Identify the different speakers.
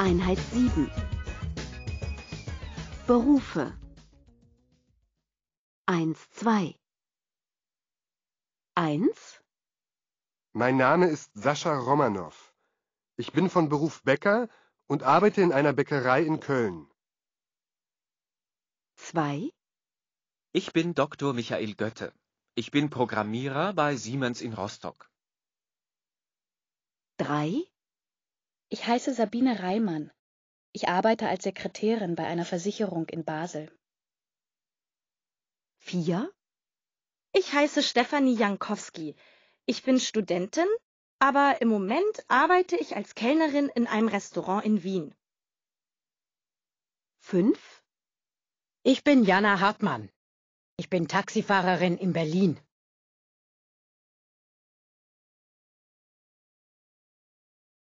Speaker 1: Einheit 7 Berufe 1, 2
Speaker 2: 1 Mein Name ist Sascha Romanow. Ich bin von Beruf Bäcker und arbeite in einer Bäckerei in Köln.
Speaker 3: 2 Ich bin Dr. Michael Götte. Ich bin Programmierer bei Siemens in Rostock.
Speaker 4: 3 ich heiße Sabine Reimann. Ich arbeite als Sekretärin bei einer Versicherung in Basel. 4. Ich heiße Stefanie
Speaker 5: Jankowski. Ich bin Studentin, aber im Moment arbeite ich als Kellnerin in einem Restaurant in Wien. 5.
Speaker 3: Ich bin Jana Hartmann. Ich bin Taxifahrerin in Berlin.